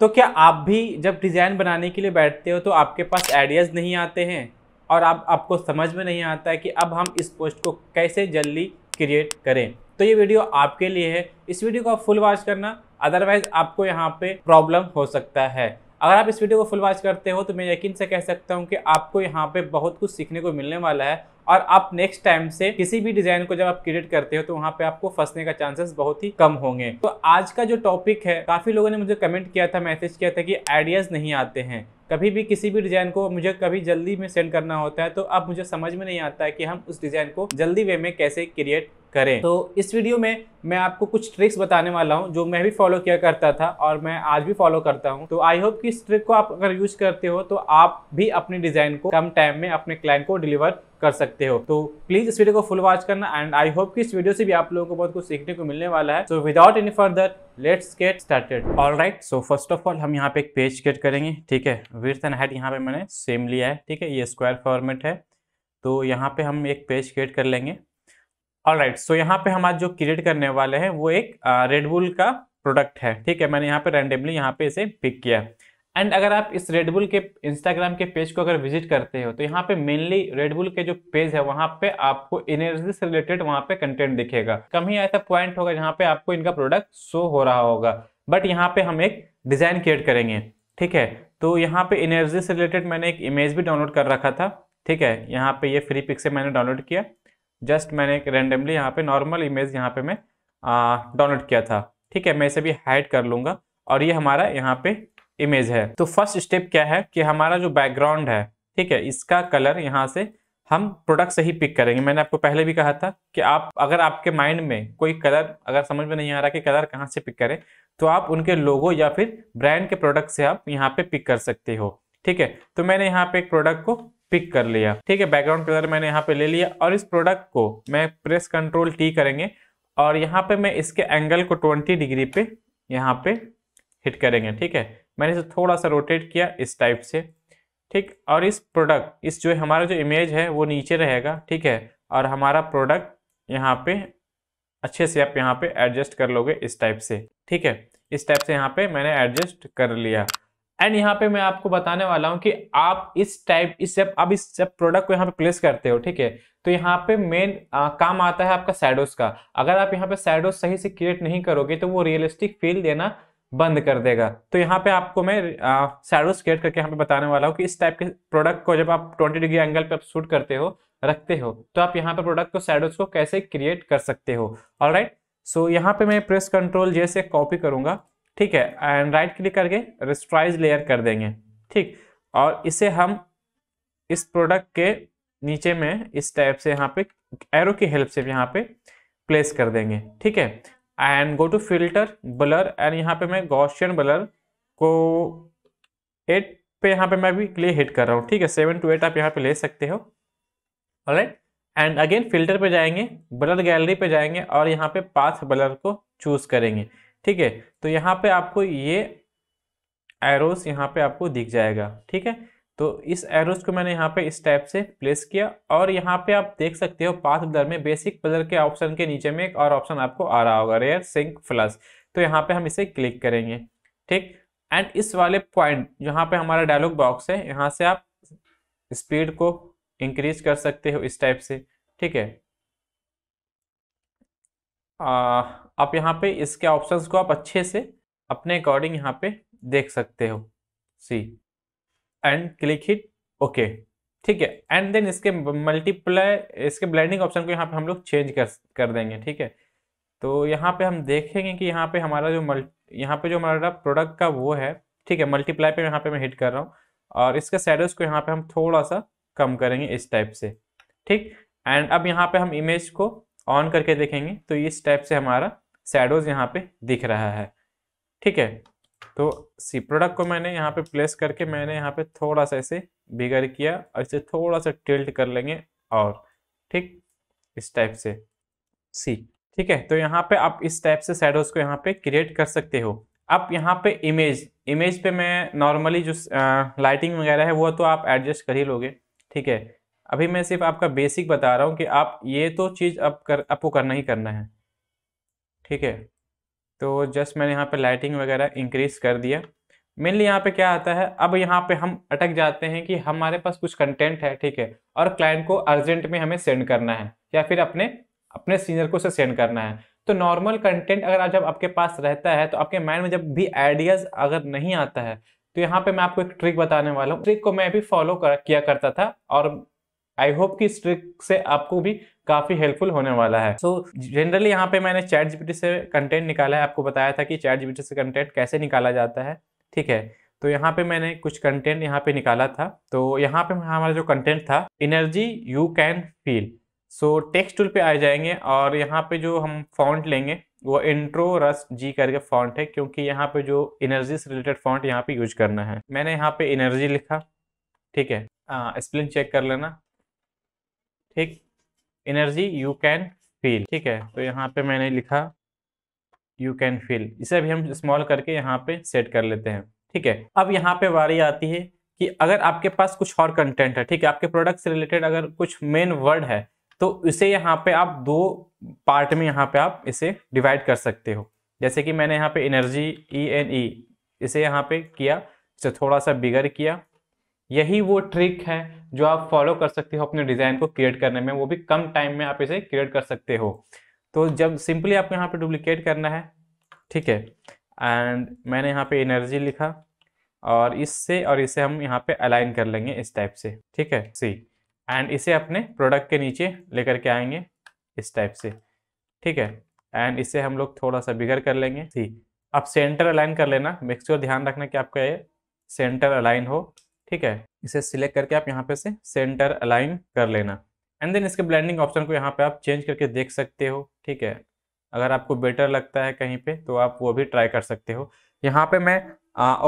तो क्या आप भी जब डिज़ाइन बनाने के लिए बैठते हो तो आपके पास आइडियाज़ नहीं आते हैं और आप आपको समझ में नहीं आता है कि अब हम इस पोस्ट को कैसे जल्दी क्रिएट करें तो ये वीडियो आपके लिए है इस वीडियो को आप फुल वॉच करना अदरवाइज आपको यहाँ पे प्रॉब्लम हो सकता है अगर आप इस वीडियो को फुल वॉच करते हो तो मैं यकीन से कह सकता हूँ कि आपको यहाँ पे बहुत कुछ सीखने को मिलने वाला है और आप नेक्स्ट टाइम से किसी भी डिजाइन को जब आप क्रिएट करते हो तो वहाँ पे आपको फंसने का चांसेस बहुत ही कम होंगे तो आज का जो टॉपिक है काफी लोगों ने मुझे कमेंट किया था मैसेज किया था कि आइडियाज नहीं आते हैं कभी भी किसी भी डिज़ाइन को मुझे कभी जल्दी में सेंड करना होता है तो अब मुझे समझ में नहीं आता है कि हम उस डिज़ाइन को जल्दी वे में कैसे क्रिएट करें तो इस वीडियो में मैं आपको कुछ ट्रिक्स बताने वाला हूं जो मैं भी फॉलो किया करता था और मैं आज भी फॉलो करता हूं तो आई होप कि इस ट्रिक को आप अगर यूज करते हो तो आप भी अपने डिजाइन को कम टाइम में अपने क्लाइंट को डिलीवर कर सकते हो तो प्लीज इस वीडियो को फुल वॉच करना एंड आई होप कि इस वीडियो से भी आप लोगों को बहुत कुछ सीखने को मिलने वाला है so without any further let's get started all right so first of all हम यहाँ पे एक पेज क्रिएट करेंगे ठीक है विर्थ एंड हाइट यहाँ पे मैंने सेम लिया है ठीक है ये स्क्वायर फॉर्मेट है तो यहाँ पे हम एक पेज क्रिएट कर लेंगे ऑलराइट सो यहाँ पे हम आज जो क्रिएट करने वाले हैं वो एक रेडबुल uh, का प्रोडक्ट है ठीक है मैंने यहाँ पे रैंडमली यहाँ पे इसे पिक किया एंड अगर आप इस रेडबुल के इंस्टाग्राम के पेज को अगर विजिट करते हो तो यहाँ पे मेनली रेडबुल के जो पेज है वहाँ पे आपको एनर्जी से रिलेटेड वहाँ पे कंटेंट दिखेगा कम ही ऐसा पॉइंट होगा जहाँ पे आपको इनका प्रोडक्ट शो हो रहा होगा बट यहाँ पे हम एक डिज़ाइन क्रिएट करेंगे ठीक है तो यहाँ पे एनर्जी से रिलेटेड मैंने एक इमेज भी डाउनलोड कर रखा था ठीक है यहाँ पे ये फ्री पिक से मैंने डाउनलोड किया जस्ट मैंने एक रेंडमली यहाँ पे नॉर्मल इमेज यहाँ पे मैं डाउनलोड किया था ठीक है मैं इसे भी हाइड कर लूँगा और ये हमारा यहाँ पे इमेज है तो फर्स्ट स्टेप क्या है कि हमारा जो बैकग्राउंड है ठीक है इसका कलर यहाँ से हम प्रोडक्ट से ही पिक करेंगे मैंने आपको पहले भी कहा था कि आप अगर आपके माइंड में कोई कलर अगर समझ में नहीं आ रहा कि कलर कहाँ से पिक करें तो आप उनके लोगो या फिर ब्रांड के प्रोडक्ट से आप यहाँ पे पिक कर सकते हो ठीक है तो मैंने यहाँ पे एक प्रोडक्ट को पिक कर लिया ठीक है बैकग्राउंड कलर मैंने यहाँ पे ले लिया और इस प्रोडक्ट को मैं प्रेस कंट्रोल टी करेंगे और यहाँ पे मैं इसके एंगल को 20 डिग्री पे यहाँ पे हिट करेंगे ठीक है मैंने इसे थोड़ा सा रोटेट किया इस टाइप से ठीक और इस प्रोडक्ट इस जो हमारा जो इमेज है वो नीचे रहेगा ठीक है और हमारा प्रोडक्ट यहाँ पे अच्छे से आप यहाँ पे एडजस्ट कर लोगे इस टाइप से ठीक है इस टाइप से यहाँ पे मैंने एडजस्ट कर लिया एंड यहाँ पे मैं आपको बताने वाला हूँ कि आप इस टाइप इस जब आप इस जब प्रोडक्ट को यहाँ पे प्लेस करते हो ठीक है तो यहाँ पे मेन काम आता है आपका सैडोस का अगर आप यहाँ पे सैडोस सही से क्रिएट नहीं करोगे तो वो रियलिस्टिक फील देना बंद कर देगा तो यहाँ पे आपको मैं सैडोस क्रिएट करके यहाँ पे बताने वाला हूँ कि इस टाइप के प्रोडक्ट को जब आप ट्वेंटी डिग्री एंगल पे आप शूट करते हो रखते हो तो आप यहाँ पे प्रोडक्ट को सैडोस को कैसे क्रिएट कर सकते हो ऑल राइट सो यहाँ पे मैं प्रेस कंट्रोल जैसे कॉपी करूंगा ठीक है एंड राइट क्लिक करके रेस्ट्राइज लेयर कर देंगे ठीक और इसे हम इस प्रोडक्ट के नीचे में इस टाइप से यहाँ पे एरो की हेल्प से यहाँ पे प्लेस कर देंगे ठीक है and go to filter blur and यहाँ पे मैं गॉशियन ब्लर को एट पे यहाँ पे मैं भी क्लियर हिट कर रहा हूँ ठीक है सेवन टू एट आप यहाँ पे ले सकते हो राइट एंड अगेन फिल्टर पे जाएंगे ब्लर गैलरी पे जाएंगे और यहाँ पे पाथ ब्लर को चूज करेंगे ठीक है तो यहाँ पे आपको ये एरोस यहाँ पे आपको दिख जाएगा ठीक है तो इस एरोस को मैंने यहाँ पे इस टाइप से प्लेस किया और यहाँ पे आप देख सकते हो पाथ ब्लर में बेसिक ब्लर के ऑप्शन के नीचे में एक और ऑप्शन आपको आ रहा होगा रेयर सिंक फ्लस तो यहाँ पे हम इसे क्लिक करेंगे ठीक एंड इस वाले पॉइंट जहाँ पे हमारा डायलॉग बॉक्स है यहाँ से आप स्पीड को इंक्रीज कर सकते हो इस टाइप से ठीक है आप यहाँ पे इसके ऑप्शंस को आप अच्छे से अपने अकॉर्डिंग यहाँ पे देख सकते हो see and click hit okay ठीक है एंड देन इसके मल्टीप्लाई इसके ब्लेंडिंग ऑप्शन को यहाँ पे हम लोग चेंज कर कर देंगे ठीक है तो यहाँ पे हम देखेंगे कि यहाँ पे हमारा जो मल्ट यहाँ पे जो हमारा प्रोडक्ट का वो है ठीक है मल्टीप्लाई पे यहाँ पे मैं हिट कर रहा हूँ और इसके सैडोज को यहाँ पे हम थोड़ा सा कम करेंगे इस टाइप से ठीक एंड अब यहाँ पे हम इमेज को ऑन करके देखेंगे तो इस टाइप से हमारा शेडोज यहाँ पे दिख रहा है ठीक है तो सी प्रोडक्ट को मैंने यहाँ पे प्लेस करके मैंने यहाँ पे थोड़ा सा इसे बिगर किया और इसे थोड़ा सा टिल्ट कर लेंगे और ठीक इस टाइप से सी ठीक है तो यहाँ पे आप इस टाइप से सैडोज को यहाँ पे क्रिएट कर सकते हो अब यहाँ पे इमेज इमेज पे मैं नॉर्मली जो आ, लाइटिंग वगैरह है वो तो आप एडजस्ट कर ही लोगे ठीक है अभी मैं सिर्फ आपका बेसिक बता रहा हूँ कि आप ये तो चीज़ आप कर आपको करना ही करना है ठीक है तो जस्ट मैंने यहाँ पे लाइटिंग वगैरह इंक्रीज कर दिया मेनली यहाँ पे क्या आता है अब यहाँ पे हम अटक जाते हैं कि हमारे पास कुछ कंटेंट है ठीक है और क्लाइंट को अर्जेंट में हमें सेंड करना है या फिर अपने अपने सीनियर को उसे सेंड करना है तो नॉर्मल कंटेंट अगर जब आपके पास रहता है तो आपके माइंड में जब भी आइडियाज़ अगर नहीं आता है तो यहाँ पे मैं आपको एक ट्रिक बताने वाला हूँ ट्रिक को मैं भी फॉलो कर किया करता था और आई होप कि इस ट्रिक से आपको भी काफ़ी हेल्पफुल होने वाला है सो so, जनरली यहाँ पे मैंने चैट जीपीटी से कंटेंट निकाला है आपको बताया था कि चैट जीपीटी से कंटेंट कैसे निकाला जाता है ठीक है तो यहाँ पे मैंने कुछ कंटेंट यहाँ पे निकाला था तो यहाँ पे हमारा जो कंटेंट था energy you can feel so text tool पे आ जाएंगे और यहाँ पे जो हम फॉन्ट लेंगे वो इंट्रो रस जी करके फॉन्ट है क्योंकि यहाँ पे जो एनर्जी से रिलेटेड फॉन्ट यहाँ पे यूज करना है मैंने यहाँ पे इनर्जी लिखा ठीक है स्प्लिन हाँ, चेक कर लेना ठीक एनर्जी यू कैन फील ठीक है तो यहाँ पे मैंने लिखा यू कैन फील इसे भी हम स्मॉल करके यहाँ पे सेट कर लेते हैं ठीक है अब यहाँ पे वारी आती है कि अगर आपके पास कुछ और कंटेंट है ठीक है आपके प्रोडक्ट से रिलेटेड अगर कुछ मेन वर्ड है तो इसे यहाँ पे आप दो पार्ट में यहाँ पे आप इसे डिवाइड कर सकते हो जैसे कि मैंने यहाँ पे एनर्जी ई एन ई इसे यहाँ पे किया इसे थोड़ा सा बिगर किया यही वो ट्रिक है जो आप फॉलो कर सकते हो अपने डिज़ाइन को क्रिएट करने में वो भी कम टाइम में आप इसे क्रिएट कर सकते हो तो जब सिंपली आपको यहाँ पे डुप्लीकेट करना है ठीक है एंड मैंने यहाँ पे एनर्जी लिखा और इससे और इसे हम यहाँ पे अलाइन कर लेंगे इस टाइप से ठीक है सी एंड इसे अपने प्रोडक्ट के नीचे लेकर के आएंगे इस टाइप से ठीक है एंड इसे हम लोग थोड़ा सा बिगर कर लेंगे सी अब सेंटर अलाइन कर लेना मेक्स्योर ध्यान रखना कि आपका ये सेंटर अलाइन हो ठीक है इसे सिलेक्ट करके आप यहाँ पे से सेंटर अलाइन कर लेना एंड देन इसके ब्लेंडिंग ऑप्शन को यहाँ पे आप चेंज करके देख सकते हो ठीक है अगर आपको बेटर लगता है कहीं पे तो आप वो भी ट्राई कर सकते हो यहाँ पे मैं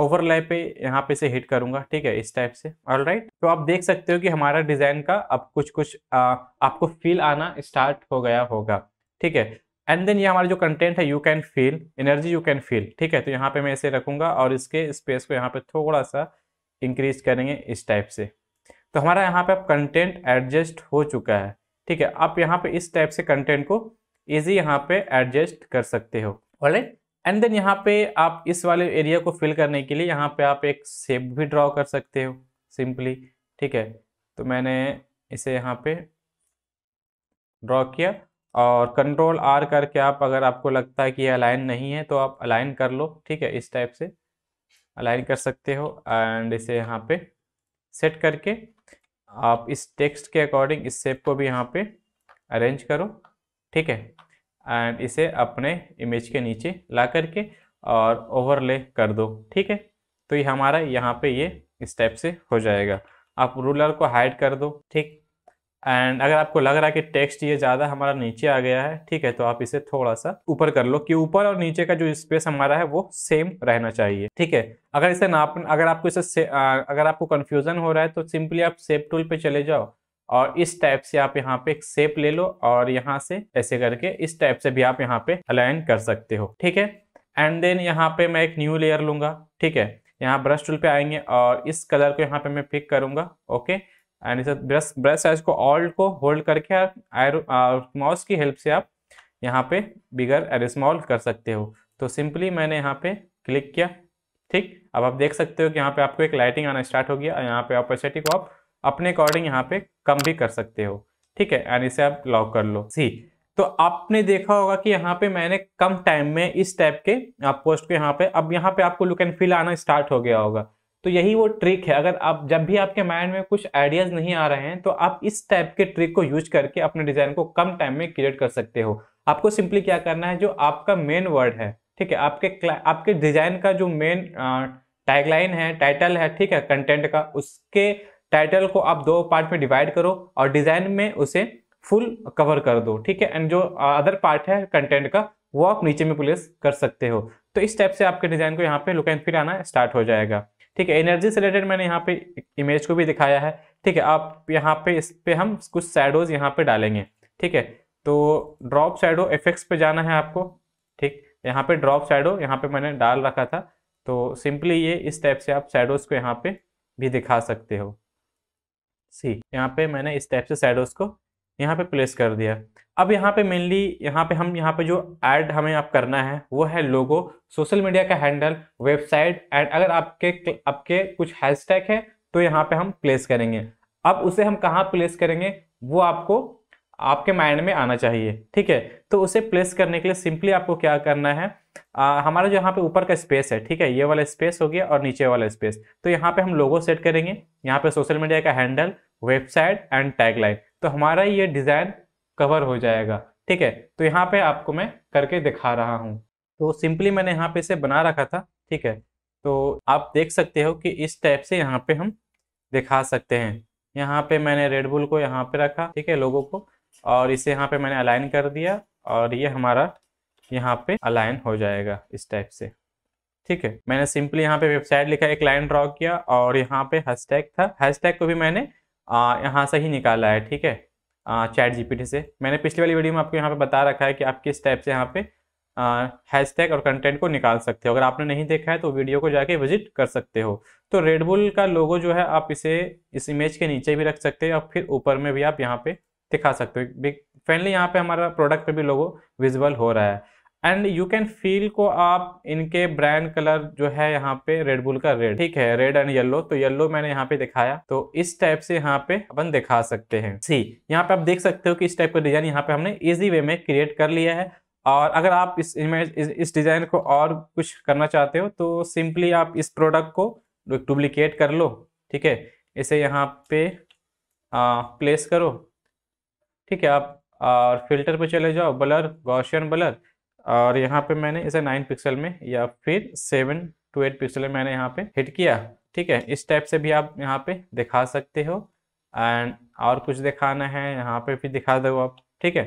ओवरलैप पे यहाँ पे से हिट करूंगा ठीक है इस टाइप से ऑल राइट right? तो आप देख सकते हो कि हमारा डिज़ाइन का अब कुछ कुछ आ, आपको फील आना स्टार्ट हो गया होगा ठीक है एंड देन ये हमारा जो कंटेंट है you can feel energy you can feel ठीक है तो यहाँ पे मैं इसे रखूंगा और इसके स्पेस को यहाँ पे थोड़ा सा इंक्रीज करेंगे इस टाइप से तो हमारा यहाँ पे अब कंटेंट एडजस्ट हो चुका है ठीक है आप यहाँ पे इस टाइप से कंटेंट को इजी यहाँ पे एडजस्ट कर सकते हो राइट एंड देन यहाँ पे आप इस वाले एरिया को फिल करने के लिए यहाँ पे आप एक शेप भी ड्रॉ कर सकते हो सिंपली ठीक है तो मैंने इसे यहाँ पे ड्रॉ किया और कंट्रोल आर करके आप अगर आपको लगता है कि अलाइन नहीं है तो आप अलाइन कर लो ठीक है इस टाइप से अलाइन कर सकते हो एंड इसे यहाँ पे सेट करके आप इस टेक्स्ट के अकॉर्डिंग इस सेप को भी यहाँ पे अरेंज करो ठीक है एंड इसे अपने इमेज के नीचे ला करके और ओवरले कर दो ठीक है तो ये हमारा यहाँ पे ये इस टाइप से हो जाएगा आप रूलर को हाइड कर दो ठीक एंड अगर आपको लग रहा है कि टेक्स्ट ये ज़्यादा हमारा नीचे आ गया है ठीक है तो आप इसे थोड़ा सा ऊपर कर लो कि ऊपर और नीचे का जो स्पेस हमारा है वो सेम रहना चाहिए ठीक है अगर इसे नाप अगर आपको इसे अगर आपको कन्फ्यूजन हो रहा है तो सिंपली आप सेप टूल पे चले जाओ और इस टाइप से आप यहाँ पे एक सेप ले लो और यहाँ से ऐसे करके इस टाइप से भी आप यहाँ पे अलाइन कर सकते हो ठीक है एंड देन यहाँ पे मैं एक न्यू लेयर लूंगा ठीक है यहाँ ब्रश टूल पे आएंगे और इस कलर को यहाँ पे मैं पिक करूंगा ओके एंड इसे ब्रश ब्रश साइज को ऑल्ट को होल्ड करके आप माउस की हेल्प से आप यहाँ पे बिगर एंड स्मॉल कर सकते हो तो सिंपली मैंने यहाँ पे क्लिक किया ठीक अब आप देख सकते हो कि यहाँ पे आपको एक लाइटिंग आना स्टार्ट हो गया यहाँ पे ऑपरसिटी को आप अपने अकॉर्डिंग यहाँ पे कम भी कर सकते हो ठीक है एंड इसे आप लॉक कर लो सी तो आपने देखा होगा कि यहाँ पे मैंने कम टाइम में इस टाइप के आप पोस्ट को यहाँ पे अब यहाँ पे आपको लुक एंड फील आना स्टार्ट हो गया होगा तो यही वो ट्रिक है अगर आप जब भी आपके माइंड में कुछ आइडियाज नहीं आ रहे हैं तो आप इस टाइप के ट्रिक को यूज करके अपने डिजाइन को कम टाइम में क्रिएट कर सकते हो आपको सिंपली क्या करना है जो आपका मेन वर्ड है ठीक है आपके आपके डिजाइन का जो मेन टैगलाइन है टाइटल है ठीक है कंटेंट का उसके टाइटल को आप दो पार्ट में डिवाइड करो और डिजाइन में उसे फुल कवर कर दो ठीक है एंड जो अदर पार्ट है कंटेंट का वो आप नीचे में प्लेस कर सकते हो तो इस टाइप से आपके डिजाइन को यहाँ पे लुक एंड फिर आना स्टार्ट हो जाएगा ठीक है एनर्जी से रिलेटेड मैंने यहाँ पे इमेज को भी दिखाया है ठीक है आप यहाँ पे इस पर हम कुछ सैडोज यहाँ पे डालेंगे ठीक है तो ड्रॉप सैडो इफेक्ट्स पे जाना है आपको ठीक यहाँ पे ड्रॉप सैडो यहाँ पे मैंने डाल रखा था तो सिंपली ये इस टाइप से आप सैडोज को यहाँ पे भी दिखा सकते हो सी यहाँ पे मैंने इस टाइप से सैडोज को यहाँ पे प्लेस कर दिया अब यहाँ पे मेनली यहाँ पे हम यहाँ पे जो ऐड हमें आप करना है वो है लोगो सोशल मीडिया का हैंडल वेबसाइट एंड अगर आपके आपके कुछ हैशटैग है तो यहाँ पे हम प्लेस करेंगे अब उसे हम कहाँ प्लेस करेंगे वो आपको आपके माइंड में आना चाहिए ठीक है तो उसे प्लेस करने के लिए सिंपली आपको क्या करना है आ, हमारा जो यहाँ पे ऊपर का स्पेस है ठीक है ये वाला स्पेस हो गया और नीचे वाला स्पेस तो यहाँ पे हम लोगो सेट करेंगे यहाँ पे सोशल मीडिया का हैंडल वेबसाइट एंड टैगलाइन तो हमारा ये डिज़ाइन कवर हो जाएगा ठीक है तो यहाँ पे आपको मैं करके दिखा रहा हूँ तो सिंपली मैंने यहाँ पे इसे बना रखा था ठीक है तो आप देख सकते हो कि इस टाइप से यहाँ पे हम दिखा सकते हैं यहाँ पे मैंने रेडबुल को यहाँ पे रखा ठीक है लोगों को और इसे यहाँ पे मैंने अलाइन कर दिया और ये हमारा यहाँ पे अलाइन हो जाएगा इस टाइप से ठीक है मैंने सिंपली यहाँ पे वेबसाइट लिखा एक लाइन ड्रॉ किया और यहाँ पे हैशटैग था हैशटैग को भी मैंने यहाँ से ही निकाला है ठीक है चैट जीपीटी से मैंने पिछली वाली वीडियो में आपको यहाँ पे बता रखा है कि आप किस टाइप से यहाँ पे हैशटैग और कंटेंट को निकाल सकते हो अगर आपने नहीं देखा है तो वीडियो को जाके विजिट कर सकते हो तो रेडबुल का लोगो जो है आप इसे इस इमेज के नीचे भी रख सकते हो और फिर ऊपर में भी आप यहाँ पे दिखा सकते हो फ्रेंडली यहाँ पे हमारा प्रोडक्ट पे भी लोगो विजिबल हो रहा है एंड यू कैन फील को आप इनके ब्रांड कलर जो है यहाँ पे रेड बुल का रेड ठीक है रेड एंड येल्लो तो येल्लो मैंने यहाँ पे दिखाया तो इस टाइप से यहाँ पे अपन दिखा सकते हैं सी यहाँ पे आप देख सकते हो कि इस टाइप का डिजाइन यहाँ पे हमने इजी वे में क्रिएट कर लिया है और अगर आप इस इमेज इस डिजाइन को और कुछ करना चाहते हो तो सिंपली आप इस प्रोडक्ट को डुप्लीकेट कर लो ठीक है इसे यहाँ पे आ, प्लेस करो ठीक है आप और फिल्टर पे चले जाओ ब्लर गौशन ब्लर और यहाँ पे मैंने इसे नाइन पिक्सल में या फिर सेवन टू एट पिक्सल में मैंने यहाँ पे हिट किया ठीक है इस टाइप से भी आप यहाँ पे दिखा सकते हो एंड और कुछ दिखाना है यहाँ पे भी दिखा दो आप ठीक है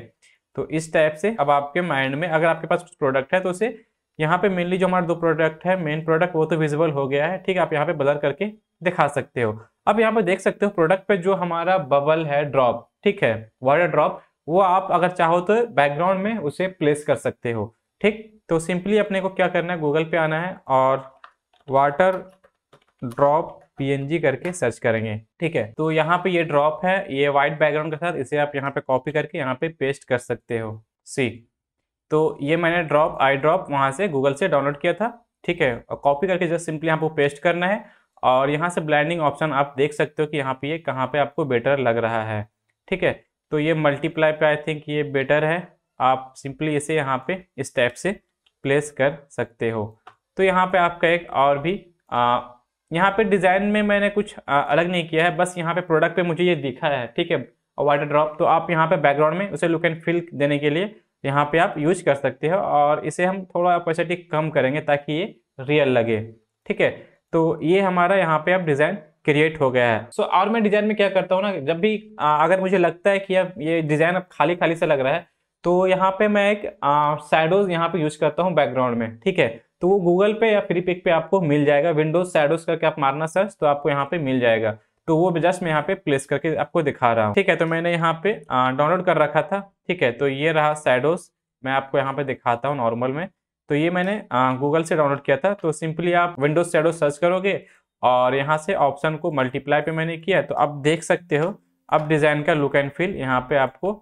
तो इस टाइप से अब आपके माइंड में अगर आपके पास कुछ प्रोडक्ट है तो उसे यहाँ पे मेनली जो हमारा दो प्रोडक्ट है मेन प्रोडक्ट वो तो विजिबल हो गया है ठीक है आप यहाँ पे बदल करके दिखा सकते हो अब यहाँ पे देख सकते हो प्रोडक्ट पे जो हमारा बबल है ड्रॉप ठीक है वाटर ड्रॉप वो आप अगर चाहो तो बैकग्राउंड में उसे प्लेस कर सकते हो ठीक तो सिंपली अपने को क्या करना है गूगल पे आना है और वाटर ड्रॉप पीएनजी करके सर्च करेंगे ठीक है तो यहाँ पे ये ड्रॉप है ये वाइट बैकग्राउंड के साथ इसे आप यहाँ पे कॉपी करके यहाँ पे पेस्ट कर सकते हो सी तो ये मैंने ड्रॉप आई ड्रॉप वहाँ से गूगल से डाउनलोड किया था ठीक है और कॉपी करके जस्ट सिंपली यहाँ पे पेस्ट करना है और यहाँ से ब्लैंडिंग ऑप्शन आप देख सकते हो कि यहाँ पे ये कहाँ पर आपको बेटर लग रहा है ठीक है तो ये मल्टीप्लाई पे आई थिंक ये बेटर है आप सिंपली इसे यहाँ पे इस टाइप से प्लेस कर सकते हो तो यहाँ पे आपका एक और भी आ, यहाँ पे डिज़ाइन में मैंने कुछ आ, अलग नहीं किया है बस यहाँ पे प्रोडक्ट पे मुझे ये दिखा है ठीक है वाटर ड्रॉप तो आप यहाँ पे बैकग्राउंड में उसे लुक एंड फील देने के लिए यहाँ पे आप यूज कर सकते हो और इसे हम थोड़ा अपॉर्चुनिटी कम करेंगे ताकि ये रियल लगे ठीक है तो ये हमारा यहाँ पे आप डिज़ाइन क्रिएट हो गया है सो so, और मैं डिज़ाइन में क्या करता हूँ ना जब भी आ, अगर मुझे लगता है कि अब ये डिज़ाइन अब खाली खाली से लग रहा है तो यहाँ पे मैं एक सैडोज़ यहाँ पे यूज करता हूँ बैकग्राउंड में ठीक है तो वो गूगल पे या फ्री पिक पे आपको मिल जाएगा विंडोज सैडोज करके आप मारना सर्च तो आपको यहाँ पे मिल जाएगा तो वो जस्ट मैं यहाँ पे प्लेस करके आपको दिखा रहा हूँ ठीक है तो मैंने यहाँ पे डाउनलोड कर रखा था ठीक है तो ये रहा सैडोज मैं आपको यहाँ पे दिखाता हूँ नॉर्मल में तो ये मैंने गूगल से डाउनलोड किया था तो सिंपली आप विंडोज सैडोज सर्च करोगे और यहाँ से ऑप्शन को मल्टीप्लाई पे मैंने किया तो अब देख सकते हो अब डिज़ाइन का लुक एंड फील यहाँ पे आपको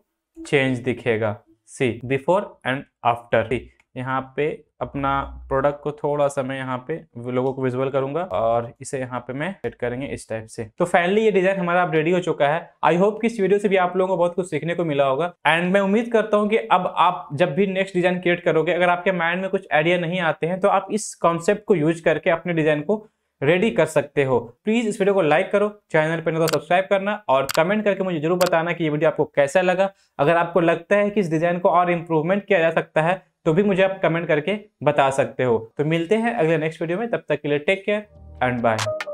चेंज दिखेगा see before and after see यहाँ पे अपना प्रोडक्ट को थोड़ा सा मैं यहाँ पे लोगों को विजुअल करूंगा और इसे यहाँ पे मैं सेट करेंगे इस टाइप से तो फाइनली ये डिजाइन हमारा अब रेडी हो चुका है आई होप कि इस वीडियो से भी आप लोगों को बहुत कुछ सीखने को मिला होगा एंड मैं उम्मीद करता हूँ कि अब आप जब भी नेक्स्ट डिजाइन क्रिएट करोगे अगर आपके माइंड में कुछ आइडिया नहीं आते हैं तो आप इस कॉन्सेप्ट को यूज करके अपने डिजाइन को रेडी कर सकते हो प्लीज़ इस वीडियो को लाइक करो चैनल पर तो सब्सक्राइब करना और कमेंट करके मुझे जरूर बताना कि ये वीडियो आपको कैसा लगा अगर आपको लगता है कि इस डिज़ाइन को और इम्प्रूवमेंट किया जा सकता है तो भी मुझे आप कमेंट करके बता सकते हो तो मिलते हैं अगले नेक्स्ट वीडियो में तब तक के लिए टेक केयर एंड बाय